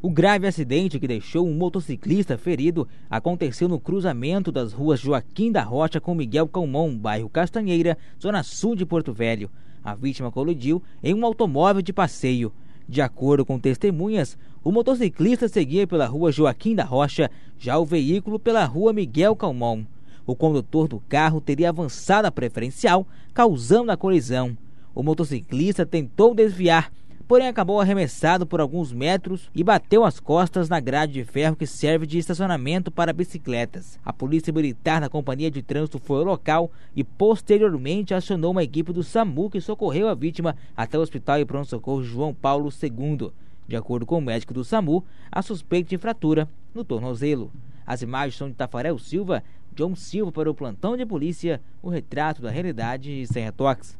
O grave acidente que deixou um motociclista ferido aconteceu no cruzamento das ruas Joaquim da Rocha com Miguel Calmon, bairro Castanheira, zona sul de Porto Velho. A vítima colidiu em um automóvel de passeio. De acordo com testemunhas, o motociclista seguia pela rua Joaquim da Rocha, já o veículo pela rua Miguel Calmon. O condutor do carro teria avançado a preferencial, causando a colisão. O motociclista tentou desviar, porém acabou arremessado por alguns metros e bateu as costas na grade de ferro que serve de estacionamento para bicicletas. A polícia militar da companhia de trânsito foi ao local e posteriormente acionou uma equipe do SAMU que socorreu a vítima até o hospital e pronto-socorro João Paulo II. De acordo com o médico do SAMU, a suspeita de fratura no tornozelo. As imagens são de Tafarel Silva, John Silva para o plantão de polícia, o retrato da realidade sem retoques.